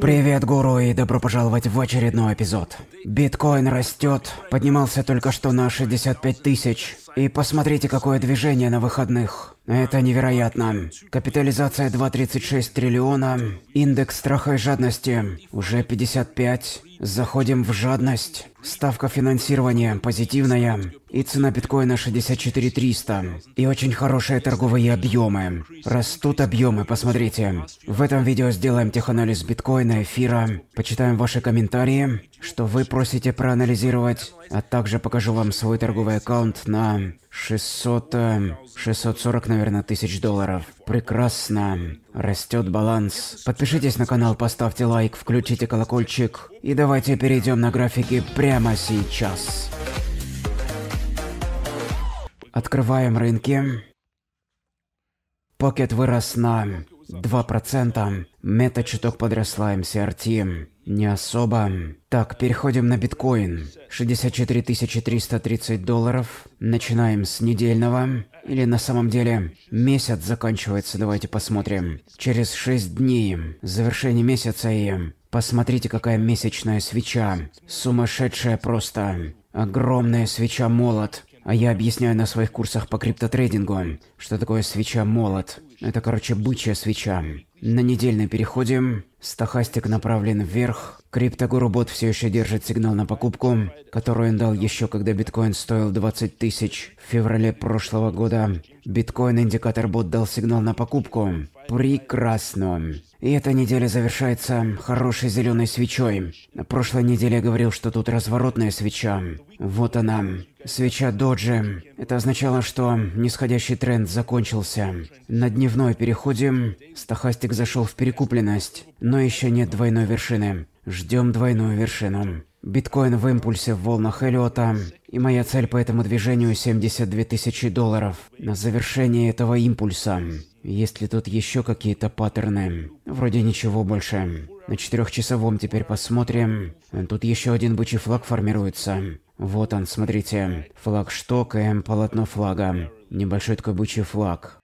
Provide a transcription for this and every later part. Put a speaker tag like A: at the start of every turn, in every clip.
A: Привет, гуру, и добро пожаловать в очередной эпизод. Биткоин растет, поднимался только что на 65 тысяч. И посмотрите, какое движение на выходных. Это невероятно. Капитализация 2,36 триллиона, индекс страха и жадности уже 55. Заходим в жадность. Ставка финансирования позитивная. И цена биткоина 64 300. И очень хорошие торговые объемы. Растут объемы, посмотрите. В этом видео сделаем теханализ биткоина, эфира. Почитаем ваши комментарии что вы просите проанализировать, а также покажу вам свой торговый аккаунт на 600... 640, наверное, тысяч долларов. Прекрасно. Растет баланс. Подпишитесь на канал, поставьте лайк, включите колокольчик. И давайте перейдем на графики прямо сейчас. Открываем рынки. Покет вырос на 2%. Мета чуток подросла, МСРТ. Не особо. Так, переходим на биткоин. 64 330 долларов. Начинаем с недельного. Или на самом деле месяц заканчивается, давайте посмотрим. Через 6 дней. Завершение месяца и... Посмотрите, какая месячная свеча. Сумасшедшая просто. Огромная свеча молот. А я объясняю на своих курсах по криптотрейдингу, что такое свеча молот. Это, короче, бычья свеча. На недельный переходим. Стохастик направлен вверх. Криптогуру-бот все еще держит сигнал на покупку, которую он дал еще когда биткоин стоил 20 тысяч. В феврале прошлого года биткоин-индикатор-бот дал сигнал на покупку. Прекрасно. И эта неделя завершается хорошей зеленой свечой. На прошлой неделе я говорил, что тут разворотная свеча. Вот она. Свеча Доджи. Это означало, что нисходящий тренд закончился. На дневной переходим. Стохастик зашел в перекупленность, но еще нет двойной вершины. Ждем двойную вершину. Биткоин в импульсе в волнах Эллиота. И моя цель по этому движению 72 тысячи долларов. На завершение этого импульса. Есть ли тут еще какие-то паттерны? Вроде ничего больше. На четырехчасовом теперь посмотрим. Тут еще один бычий флаг формируется. Вот он, смотрите. Флаг штока, М полотно флага. Небольшой такой бычий флаг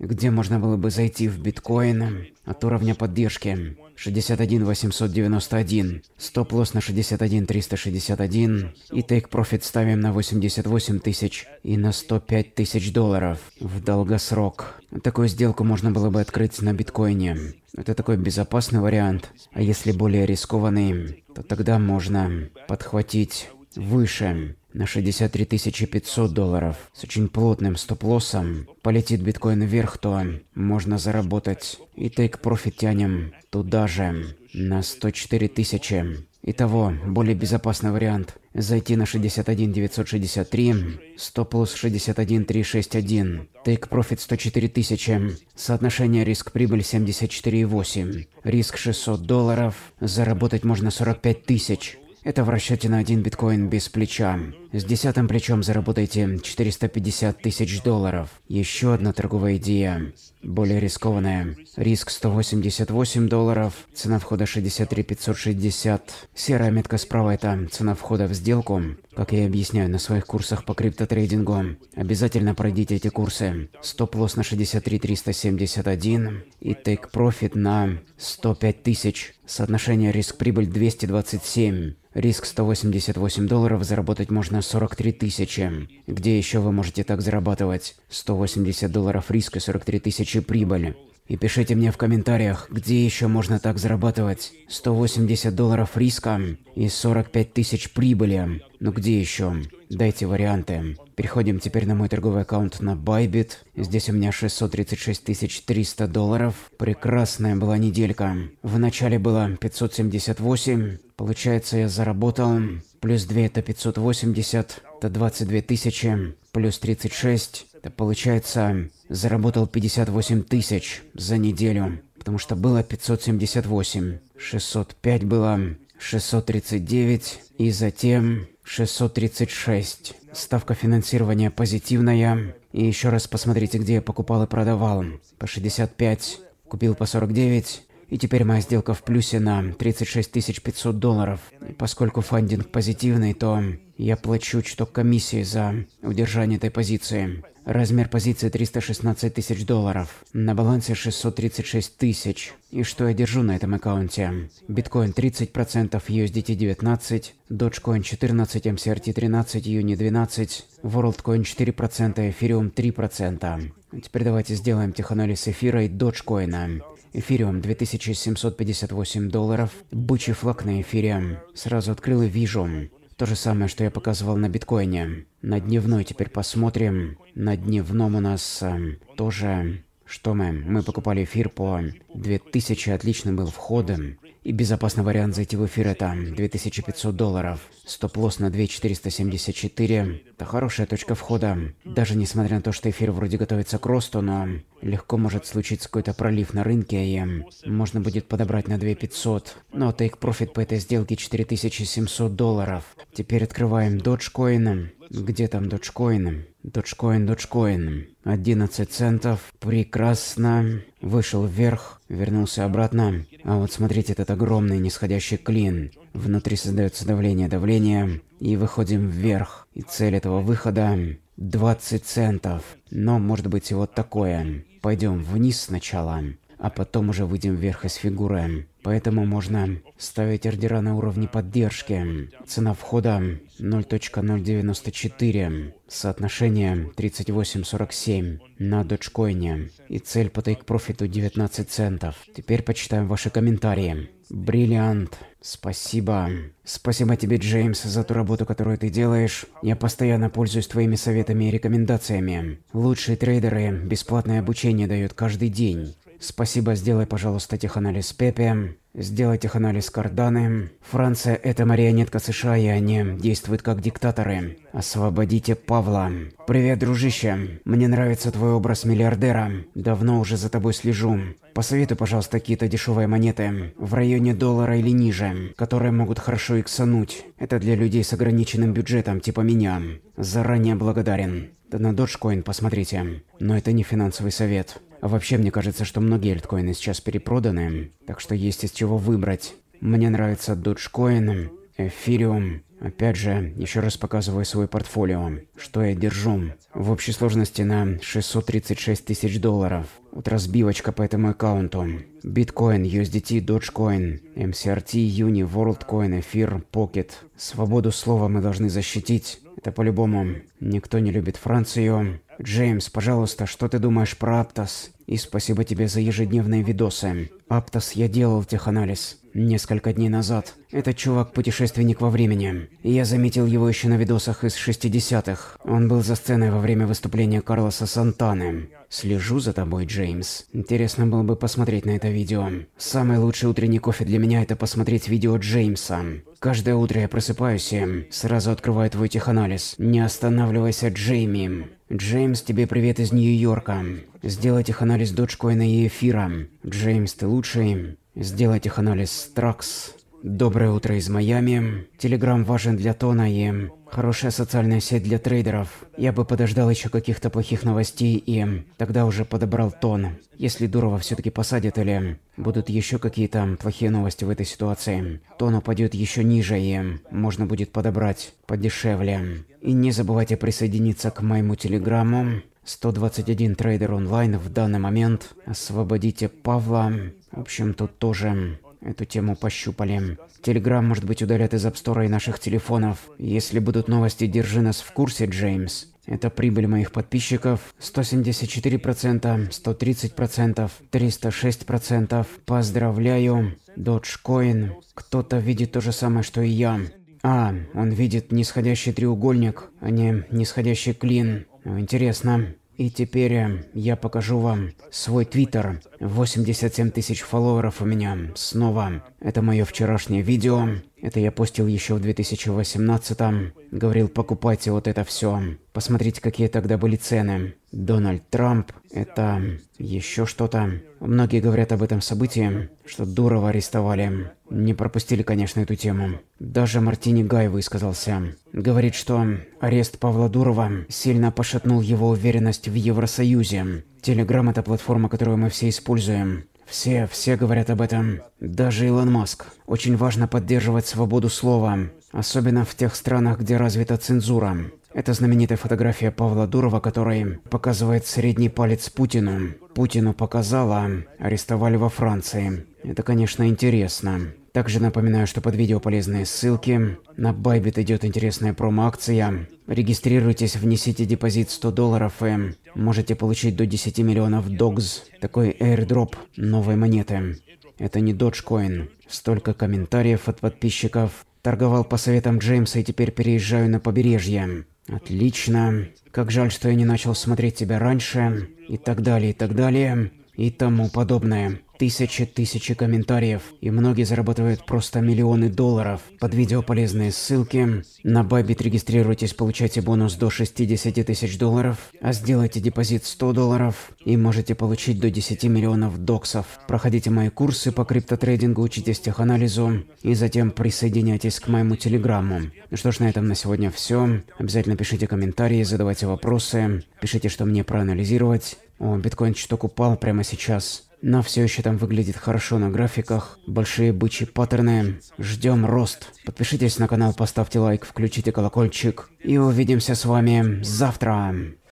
A: где можно было бы зайти в биткоин от уровня поддержки 61 891, стоп лосс на 61 361 и тейк профит ставим на 88 тысяч и на 105 тысяч долларов в долгосрок. Такую сделку можно было бы открыть на биткоине. Это такой безопасный вариант, а если более рискованный, то тогда можно подхватить выше на 63 500 долларов с очень плотным стоп-лоссом. Полетит биткоин вверх, то можно заработать. И тейк-профит тянем туда же, на 104 тысячи. Итого, более безопасный вариант – зайти на 61 963, стоп-лосс 61 361, тейк-профит 104 тысячи, соотношение риск-прибыль 74,8, риск 600 долларов, заработать можно 45 тысяч. Это в расчете на один биткоин без плеча. С десятым плечом заработайте 450 тысяч долларов. Еще одна торговая идея, более рискованная. Риск 188 долларов, цена входа 63 560. Серая метка справа – это цена входа в сделку. Как я объясняю на своих курсах по криптотрейдингу, обязательно пройдите эти курсы. Стоп-лосс на 63 371 и тейк-профит на 105 тысяч. Соотношение риск-прибыль 227. Риск 188 долларов, заработать можно на 43 тысячи. Где еще вы можете так зарабатывать? 180 долларов риска, 43 тысячи прибыли. И пишите мне в комментариях, где еще можно так зарабатывать. 180 долларов риска и 45 тысяч прибыли. Ну где еще? Дайте варианты. Переходим теперь на мой торговый аккаунт на Bybit. Здесь у меня 636 300 долларов. Прекрасная была неделька. В начале было 578. Получается, я заработал плюс 2 это 580, это 22 тысячи, плюс 36, это получается заработал 58 тысяч за неделю, потому что было 578, 605 было, 639 и затем 636. Ставка финансирования позитивная. И еще раз посмотрите, где я покупал и продавал. По 65, купил по 49, и теперь моя сделка в плюсе на 36 500 долларов. И поскольку фандинг позитивный, то я плачу чуток комиссии за удержание этой позиции. Размер позиции 316 тысяч долларов. На балансе 636 тысяч. И что я держу на этом аккаунте? Биткоин 30%, USDT 19%, Dogecoin 14%, MCRT 13%, Юни 12%, WorldCoin 4%, Эфириум 3%. Теперь давайте сделаем теханализ эфира и доджкоина. Эфириум 2758 долларов. Бычий флаг на эфире. Сразу открыл и вижу. То же самое, что я показывал на биткоине. На дневной теперь посмотрим. На дневном у нас эм, тоже что мы? Мы покупали эфир по 2000 отлично был входом. И безопасный вариант зайти в эфир это 2500 долларов. Стоп-лосс на 2474. Это хорошая точка входа. Даже несмотря на то, что эфир вроде готовится к росту, но легко может случиться какой-то пролив на рынке, и можно будет подобрать на 2500. Но ну, а тейк-профит по этой сделке 4700 долларов. Теперь открываем Dogecoin. Где там Dogecoin? Доджкоин, доджкоин. 11 центов. Прекрасно. Вышел вверх, вернулся обратно. А вот смотрите, этот огромный нисходящий клин. Внутри создается давление, давление. И выходим вверх. И цель этого выхода 20 центов. Но может быть и вот такое. Пойдем вниз сначала а потом уже выйдем вверх из фигуры. Поэтому можно ставить ордера на уровне поддержки. Цена входа 0.094, соотношение 38.47 на доджкоине и цель по тейк-профиту 19 центов. Теперь почитаем ваши комментарии. Бриллиант. Спасибо. Спасибо тебе, Джеймс, за ту работу, которую ты делаешь. Я постоянно пользуюсь твоими советами и рекомендациями. Лучшие трейдеры бесплатное обучение дают каждый день. Спасибо, сделай, пожалуйста, теханализ Пепе. Сделай теханализ Карданы. Франция – это марионетка США, и они действуют как диктаторы. Освободите Павла. Привет, дружище. Мне нравится твой образ миллиардера. Давно уже за тобой слежу. Посоветуй, пожалуйста, какие-то дешевые монеты в районе доллара или ниже, которые могут хорошо иксануть. Это для людей с ограниченным бюджетом, типа меня. Заранее благодарен. Да на Dogecoin посмотрите. Но это не финансовый совет. А вообще, мне кажется, что многие альткоины сейчас перепроданы, так что есть из чего выбрать. Мне нравится Dogecoin, Эфириум. Опять же, еще раз показываю свой портфолио, что я держу. В общей сложности на 636 тысяч долларов. Вот разбивочка по этому аккаунту. Биткоин, USDT, Dogecoin, MCRT, эм Uni, WorldCoin, Эфир, Pocket. Свободу слова мы должны защитить. Это по-любому. Никто не любит Францию. Джеймс, пожалуйста, что ты думаешь про Аптос? И спасибо тебе за ежедневные видосы. Аптос, я делал теханализ. Несколько дней назад. Этот чувак – путешественник во времени. Я заметил его еще на видосах из 60-х. Он был за сценой во время выступления Карлоса Сантаны. Слежу за тобой, Джеймс. Интересно было бы посмотреть на это видео. Самый лучший утренний кофе для меня – это посмотреть видео Джеймса. Каждое утро я просыпаюсь и сразу открываю твой теханализ. Не останавливайся, Джейми. Джеймс, тебе привет из Нью-Йорка. Сделай теханализ дочкоина и эфира. Джеймс, ты лучший сделать их анализ Стракс. Доброе утро из Майами. Телеграм важен для тона и хорошая социальная сеть для трейдеров. Я бы подождал еще каких-то плохих новостей и тогда уже подобрал тон. Если Дурова все-таки посадят или будут еще какие-то плохие новости в этой ситуации, тон упадет еще ниже и можно будет подобрать подешевле. И не забывайте присоединиться к моему телеграмму. 121 трейдер онлайн в данный момент. Освободите Павла. В общем, тут тоже эту тему пощупали. Телеграм, может быть, удалят из обстора и наших телефонов. Если будут новости, держи нас в курсе, Джеймс. Это прибыль моих подписчиков 174%, 130%, 306%. Поздравляю, Dogecoin. Кто-то видит то же самое, что и я. А, он видит нисходящий треугольник, а не нисходящий клин. Интересно. И теперь э, я покажу вам свой твиттер. 87 тысяч фолловеров у меня снова. Это мое вчерашнее видео. Это я постил еще в 2018-м. Говорил, покупайте вот это все. Посмотрите, какие тогда были цены. Дональд Трамп, это еще что-то. Многие говорят об этом событии, что Дурова арестовали. Не пропустили, конечно, эту тему. Даже Мартини Гай высказался. Говорит, что арест Павла Дурова сильно пошатнул его уверенность в Евросоюзе. Телеграм – это платформа, которую мы все используем. Все, все говорят об этом. Даже Илон Маск. Очень важно поддерживать свободу слова. Особенно в тех странах, где развита цензура. Это знаменитая фотография Павла Дурова, который показывает средний палец Путину. Путину показала, арестовали во Франции. Это, конечно, интересно. Также напоминаю, что под видео полезные ссылки. На Bybit идет интересная промо-акция. Регистрируйтесь, внесите депозит 100 долларов и можете получить до 10 миллионов догз. Такой airdrop новой монеты. Это не Dogecoin. Столько комментариев от подписчиков. Торговал по советам Джеймса и теперь переезжаю на побережье. Отлично. Как жаль, что я не начал смотреть тебя раньше. И так далее, и так далее. И тому подобное тысячи-тысячи комментариев, и многие зарабатывают просто миллионы долларов. Под видео полезные ссылки. На Bybit регистрируйтесь, получайте бонус до 60 тысяч долларов, а сделайте депозит 100 долларов и можете получить до 10 миллионов доксов. Проходите мои курсы по криптотрейдингу, учитесь теханализу и затем присоединяйтесь к моему телеграмму. Ну что ж, на этом на сегодня все. Обязательно пишите комментарии, задавайте вопросы, пишите, что мне проанализировать. О, биткоин чуток упал прямо сейчас но все еще там выглядит хорошо на графиках, большие бычьи паттерны. Ждем рост. Подпишитесь на канал, поставьте лайк, включите колокольчик. И увидимся с вами завтра.